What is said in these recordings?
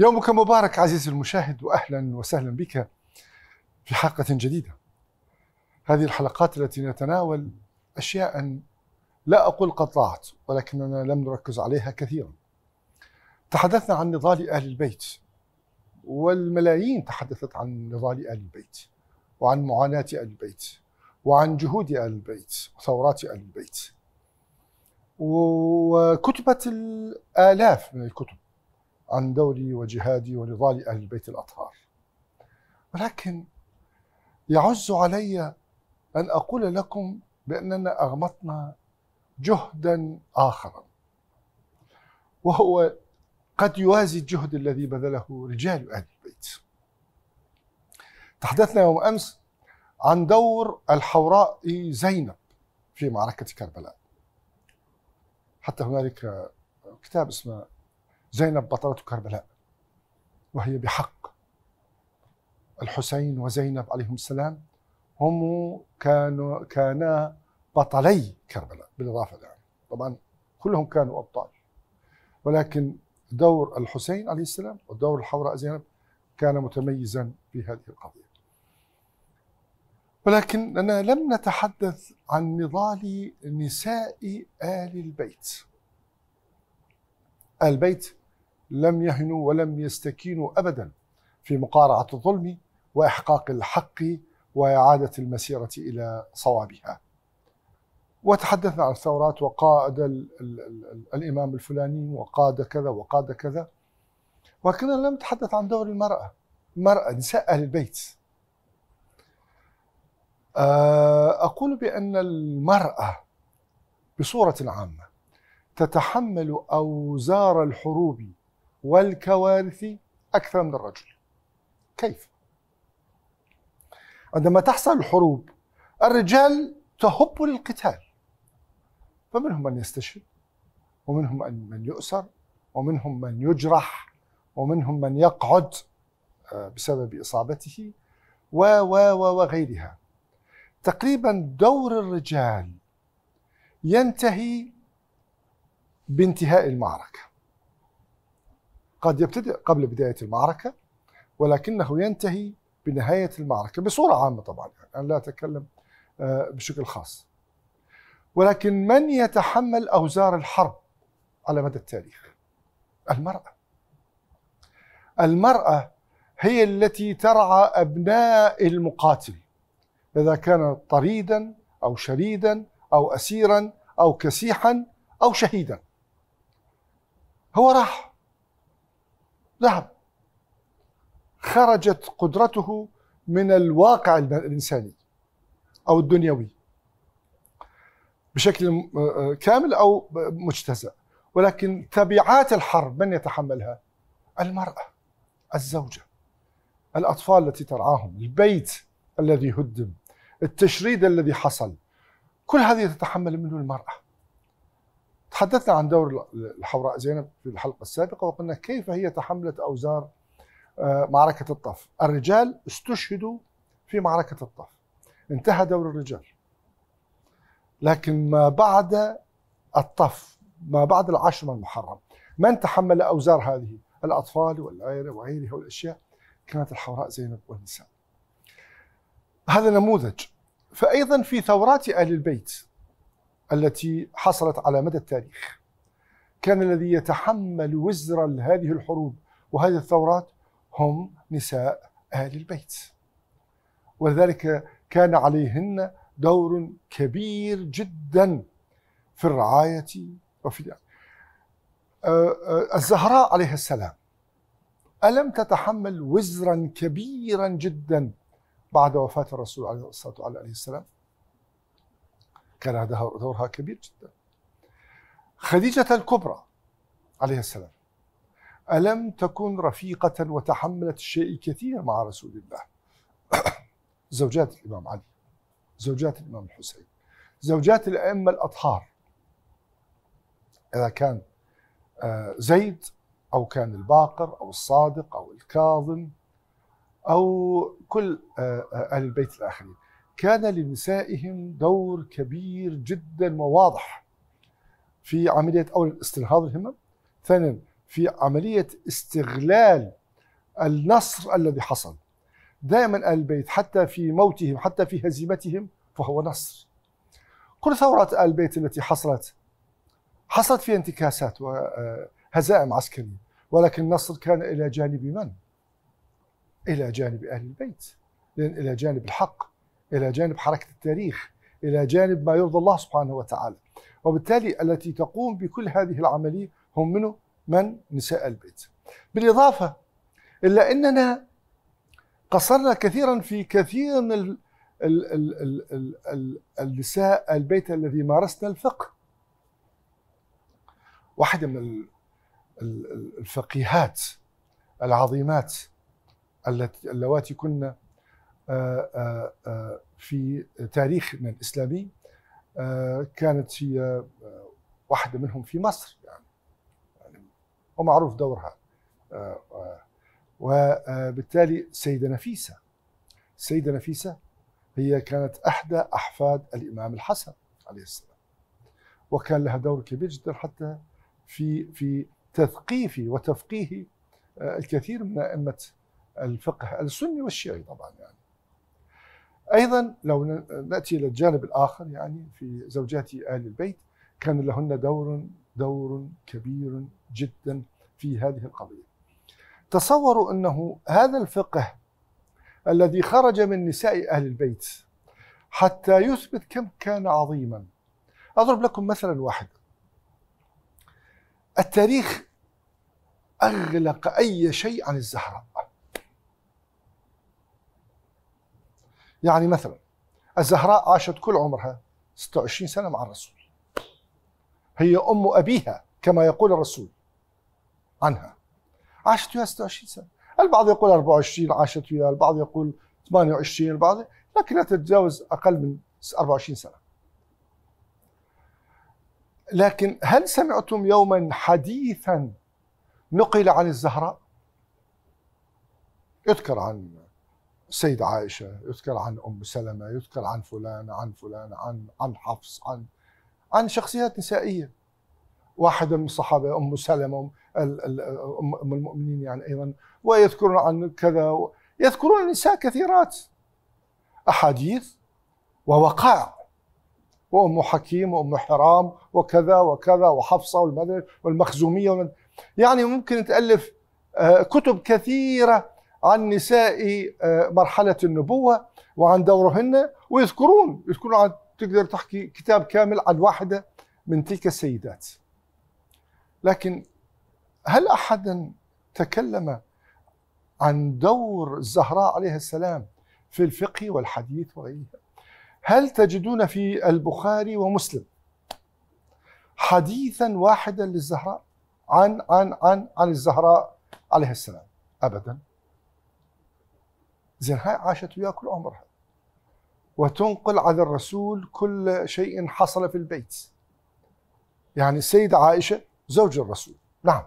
يومك مبارك عزيزي المشاهد واهلا وسهلا بك في حلقه جديده. هذه الحلقات التي نتناول اشياء لا اقول قد ضاعت ولكننا لم نركز عليها كثيرا. تحدثنا عن نضال اهل البيت والملايين تحدثت عن نضال اهل البيت وعن معاناه اهل البيت وعن جهود اهل البيت وثورات اهل البيت. وكتبت الالاف من الكتب عن دوري وجهادي ونضال أهل البيت الأطهار ولكن يعز علي أن أقول لكم بأننا أغمطنا جهدا آخر وهو قد يوازي الجهد الذي بذله رجال أهل البيت تحدثنا يوم أمس عن دور الحوراء زينب في معركة كربلاء حتى هنالك كتاب اسمه زينب بطلة كربلاء وهي بحق الحسين وزينب عليهم السلام هم كانوا كانا بطلي كربلاء بالإضافة لهم طبعا كلهم كانوا أبطال ولكن دور الحسين عليه السلام ودور الحوراء زينب كان متميزا في هذه القضية ولكننا لم نتحدث عن نضال نساء آل البيت آل البيت لم يهنوا ولم يستكينوا أبدا في مقارعة الظلم وإحقاق الحق وإعادة المسيرة إلى صوابها وتحدثنا عن الثورات وقاد الـ الـ الـ الإمام الفلاني وقاد كذا وقاد كذا ولكننا لم نتحدث عن دور المرأة المرأة نساء أهل البيت آه، أقول بأن المرأة بصورة عامة تتحمل أوزار الحروب والكوارث أكثر من الرجل كيف؟ عندما تحصل الحروب الرجال تهب للقتال فمنهم من يستشهد ومنهم من يؤسر ومنهم من يجرح ومنهم من يقعد آه، بسبب إصابته و و و وغيرها تقريبا دور الرجال ينتهي بانتهاء المعركة قد يبتدئ قبل بداية المعركة ولكنه ينتهي بنهاية المعركة بصورة عامة طبعا يعني أنا لا أتكلم آه، بشكل خاص ولكن من يتحمل أوزار الحرب على مدى التاريخ المرأة المرأة هي التي ترعى أبناء المقاتل إذا كان طريدا أو شريدا أو أسيرا أو كسيحا أو شهيدا هو راح ذهب نعم. خرجت قدرته من الواقع الإنساني أو الدنيوي بشكل آه، كامل أو مجتزأ ولكن تبعات الحرب من يتحملها؟ المرأة الزوجة الأطفال التي ترعاهم البيت الذي هدم التشريد الذي حصل كل هذه تتحمل منه المرأة تحدثنا عن دور الحوراء زينب في الحلقه السابقه وقلنا كيف هي تحملت اوزار آه، معركه الطف الرجال استشهدوا في معركه الطف انتهى دور الرجال لكن ما بعد الطف ما بعد العشر من المحرم من تحمل اوزار هذه الاطفال والعيله وغيرها والاشياء كانت الحوراء زينب والنساء هذا نموذج فايضا في ثورات ال البيت التي حصلت على مدى التاريخ كان الذي يتحمل وزر هذه الحروب وهذه الثورات هم نساء اهل البيت ولذلك كان عليهن دور كبير جدا في الرعايه وفي الدعم. أه، أه، الزهراء عليه السلام ألم تتحمل وزرا كبيرا جدا بعد وفاة الرسول عليه الصلاة والسلام كان لها دورها كبير جدا خديجة الكبرى عليها السلام ألم تكن رفيقة وتحملت الشيء كثير مع رسول الله زوجات الإمام علي زوجات الإمام الحسين زوجات الأئمة الأطهار إذا كان آه، زيد أو كان الباقر أو الصادق أو الكاظم أو كل آه، آه، أهل البيت الآخرين كان لنسائهم دور كبير جدا وواضح في عملية أولا استنهاض الهمم ثانيا في عملية استغلال النصر الذي حصل دائما آل البيت حتى في موتهم حتى في هزيمتهم فهو نصر كل ثورة آل البيت التي حصلت حصلت فيها انتكاسات وهزائم عسكرية ولكن النصر كان إلى جانب من؟ إلى جانب أهل البيت لأن إلى جانب الحق إلى جانب حركة التاريخ إلى جانب ما يرضى الله سبحانه وتعالى وبالتالي التي تقوم بكل هذه العملية هم منه من نساء البيت بالإضافة إلا أننا قصرنا كثيرا في كثير من ال ال ال ال ال ال النساء البيت الذي مارسنا الفقه واحدة من الفقيهات العظيمات اللواتي كنا آه، آه، آه، في تاريخنا الإسلامي كانت هي واحدة منهم في مصر يعني, يعني ومعروف دورها وبالتالي السيدة نفيسة السيدة نفيسة هي كانت أحدى أحفاد الإمام الحسن عليه السلام وكان لها دور كبير جدا حتى في في تثقيف وتفقيه الكثير من أئمة الفقه السني والشيعي طبعا يعني أيضا لو نأتي إلى الجانب الآخر يعني في زوجات آل البيت كان لهن دور دور كبير جدا في هذه القضية تصوروا أنه هذا الفقه الذي خرج من نساء أهل البيت حتى يثبت كم كان عظيما أضرب لكم مثلا واحد التاريخ أغلق أي شيء عن الزهراء يعني مثلا الزهراء عاشت كل عمرها 26 سنة مع الرسول هي أم أبيها كما يقول الرسول عنها عاشت وياها 26 سنة البعض يقول 24 عاشت وياها البعض يقول 28 البعض لكن لا تتجاوز أقل من 24 سنة لكن هل سمعتم يوما حديثا نقل عن الزهراء يذكر عن السيدة عائشة يذكر عن أم سلمة يذكر عن فلان عن فلان عن عن حفص عن عن شخصيات نسائية واحدة من الصحابة أم سلمة أم المؤمنين يعني أيضا ويذكرون عن كذا يذكرون النساء كثيرات أحاديث ووقائع وأم حكيم وأم حرام وكذا وكذا وحفصة والمخزومية يعني ممكن تألف آه، كتب كثيرة عن نساء آه، مرحلة النبوة وعن دورهن ويذكرون يذكرون عن تقدر تحكي كتاب كامل عن واحدة من تلك السيدات لكن هل أحدا تكلم عن دور الزهراء عليها السلام في الفقه والحديث وغيرها هل تجدون في البخاري ومسلم حديثا واحدا للزهراء عن عن عن عن الزهراء عليها السلام ابدا زين هاي عاشت وياه كل عمرها وتنقل على الرسول كل شيء حصل في البيت يعني السيدة عائشة زوج الرسول نعم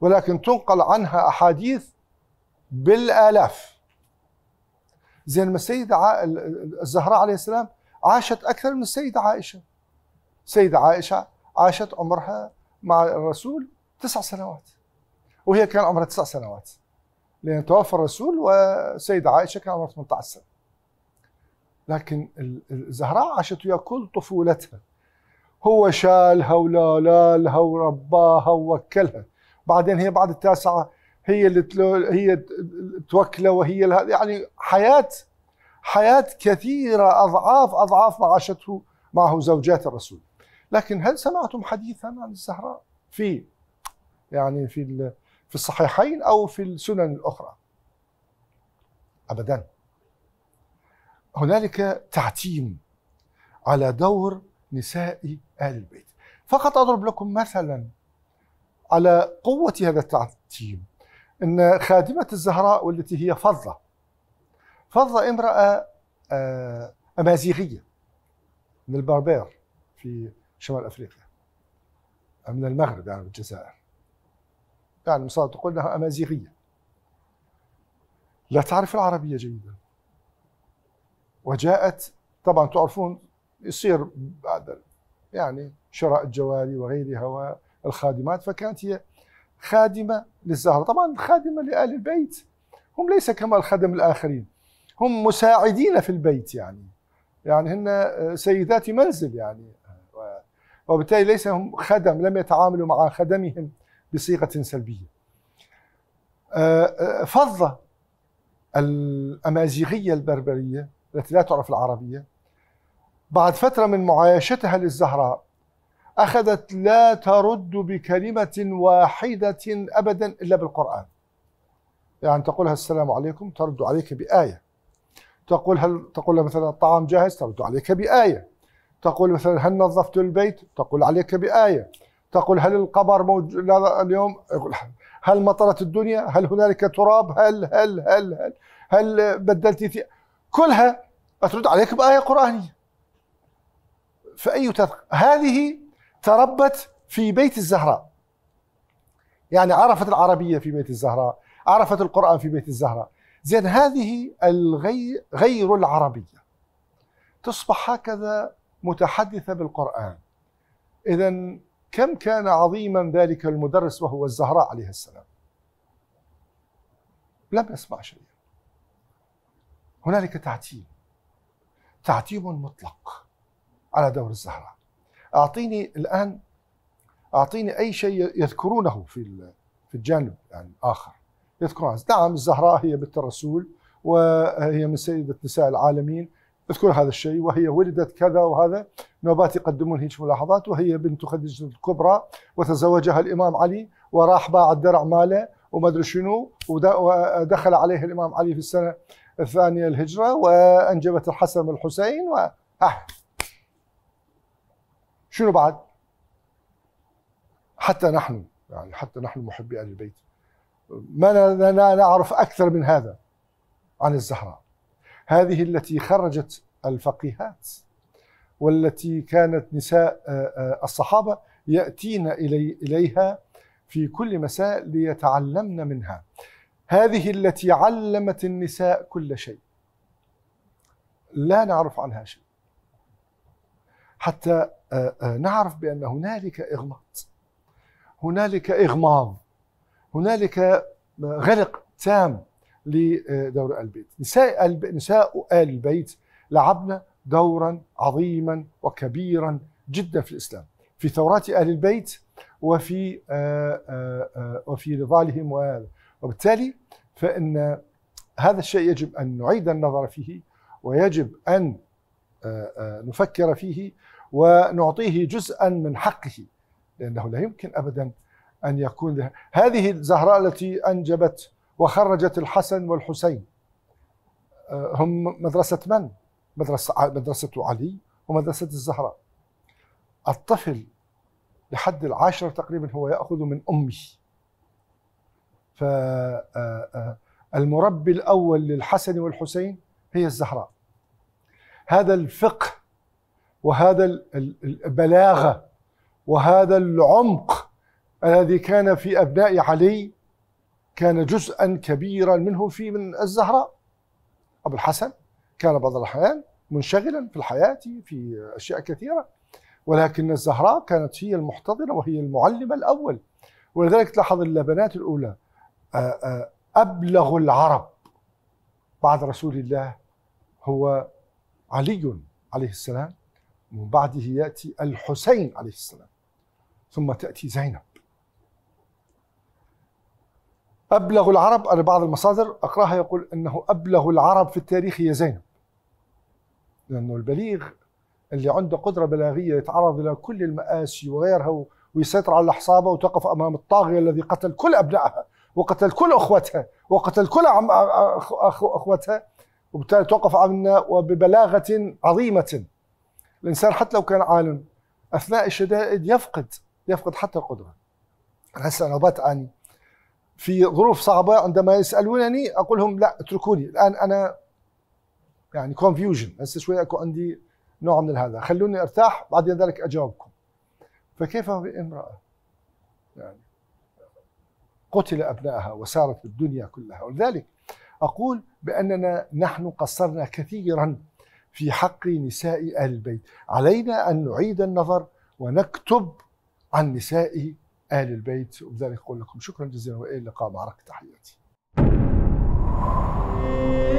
ولكن تنقل عنها أحاديث بالآلاف زين ما السيدة الزهراء عليه السلام عاشت أكثر من السيدة عائشة السيدة عائشة عاشت عمرها مع الرسول تسع سنوات وهي كان عمرها تسع سنوات لأن توفى الرسول والسيدة عائشة كان عمرها 18 سنة لكن الزهراء عاشت وياه كل طفولتها هو شالها ولالها ورباها ووكلها بعدين هي بعد التاسعة هي اللي هي توكله وهي يعني حياة حياة كثيرة أضعاف أضعاف ما عاشته معه زوجات الرسول لكن هل سمعتم حديثا عن الزهراء في يعني في في الصحيحين أو في السنن الأخرى أبدا هنالك تعتيم على دور نساء آل البيت فقط أضرب لكم مثلا على قوة هذا التعتيم أن خادمة الزهراء والتي هي فضة فضة امرأة آه، أمازيغية من البربير في شمال أفريقيا من المغرب يعني الجزائر يعني مثلا تقول انها امازيغيه لا تعرف العربيه جيدا وجاءت طبعا تعرفون يصير بعد يعني شراء الجواري وغيرها والخادمات فكانت هي خادمه للزهره طبعا خادمه لال البيت هم ليس كما الخدم الاخرين هم مساعدين في البيت يعني يعني هن آه، سيدات منزل يعني وبالتالي ليس هم خدم لم يتعاملوا مع خدمهم بصيغه سلبيه آه، آه، فظ الامازيغيه البربريه التي لا تعرف العربيه بعد فتره من معايشتها للزهراء اخذت لا ترد بكلمه واحده ابدا الا بالقران يعني تقولها السلام عليكم ترد عليك بايه تقول هل تقول مثلا الطعام جاهز ترد عليك بايه تقول مثلا هل نظفت البيت تقول عليك بايه تقول هل القمر موجود لا اليوم هل مطرت الدنيا هل هنالك تراب هل هل هل هل, هل بدلت في كلها أترد عليك بآية قرآنية فأي تذكر هذه تربت في بيت الزهراء يعني عرفت العربية في بيت الزهراء عرفت القرآن في بيت الزهراء زين هذه الغير غير العربية تصبح هكذا متحدثة بالقرآن إذا كم كان عظيما ذلك المدرس وهو الزهراء عليه السلام لم يسمع شيئا هنالك تعتيم تعتيم مطلق على دور الزهراء اعطيني الان اعطيني اي شيء يذكرونه في في الجانب يعني يذكرون نعم الزهراء هي بنت الرسول وهي من سيدة نساء العالمين اذكر هذا الشيء وهي ولدت كذا وهذا نوبات يقدمون هيك ملاحظات وهي بنت خديجة الكبرى وتزوجها الإمام علي وراح باع الدرع ماله وما أدري شنو ودخل عليه الإمام علي في السنة الثانية الهجرة وأنجبت الحسن والحسين و آه. شنو بعد؟ حتى نحن يعني حتى نحن محبي آل البيت ما لا نعرف أكثر من هذا عن الزهراء هذه التي خرجت الفقيهات والتي كانت نساء آه، آه، الصحابة يأتين إلي إليها في كل مساء ليتعلمن منها هذه التي علمت النساء كل شيء لا نعرف عنها شيء حتى آه، نعرف بأن هنالك إغماض هنالك إغماض هنالك غرق تام لدور آل نساء آل, نساء آل البيت لعبن دورا عظيما وكبيرا جدا في الإسلام في ثورات آل البيت وفي آآ آه، آآ آه، آه، وفي نضالهم وبالتالي فإن هذا الشيء يجب أن نعيد النظر فيه ويجب أن نفكر فيه ونعطيه جزءا من حقه لأنه لا يمكن أبدا أن يكون هذه الزهراء التي أنجبت وخرجت الحسن والحسين آه، هم مدرسة من؟ مدرسة مدرسة علي ومدرسة الزهراء الطفل لحد العاشرة تقريبا هو يأخذ من أمه آه، فالمربي آه، الأول للحسن والحسين هي الزهراء هذا الفقه وهذا البلاغة وهذا العمق الذي كان في أبناء علي كان جزءا كبيرا منه في من الزهراء أبو الحسن كان بعض الأحيان منشغلا في الحياة في أشياء كثيرة ولكن الزهراء كانت هي المحتضنة وهي المعلمة الأول ولذلك تلاحظ اللبنات الأولى آه، آه، أبلغ العرب بعد رسول الله هو علي عليه السلام ومن بعده يأتي الحسين عليه السلام ثم تأتي زينب أبلغ العرب أنا بعض المصادر أقراها يقول أنه أبلغ العرب في التاريخ هي زينب لأنه البليغ اللي عنده قدرة بلاغية يتعرض إلى كل المآسي وغيرها ويسيطر على الحصابة وتقف أمام الطاغية الذي قتل كل أبنائها وقتل كل أخوتها وقتل كل عم أخوتها وبالتالي توقف عنا وببلاغة عظيمة الإنسان حتى لو كان عالم أثناء الشدائد يفقد يفقد حتى القدرة هسه أنا عني في ظروف صعبه عندما يسالونني اقول لهم لا اتركوني الان انا يعني كونفيوجن هسه شوي اكو عندي نوع من هذا خلوني ارتاح بعد ذلك اجاوبكم فكيف بامراه يعني قتل ابنائها وسارت الدنيا كلها ولذلك اقول باننا نحن قصرنا كثيرا في حق نساء اهل البيت علينا ان نعيد النظر ونكتب عن نساء اهل البيت وبذلك اقول لكم شكرا جزيلا والى اللقاء معركه تحياتي.